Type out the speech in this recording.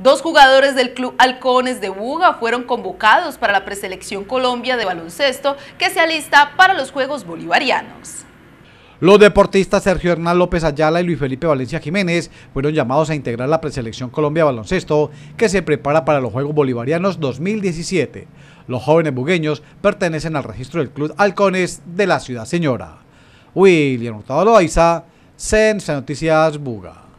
Dos jugadores del Club Halcones de Buga fueron convocados para la preselección Colombia de baloncesto que se alista para los Juegos Bolivarianos. Los deportistas Sergio Hernán López Ayala y Luis Felipe Valencia Jiménez fueron llamados a integrar la preselección Colombia Baloncesto que se prepara para los Juegos Bolivarianos 2017. Los jóvenes bugueños pertenecen al registro del Club Halcones de la Ciudad Señora. William Hurtado Loaiza, Censa Noticias Buga.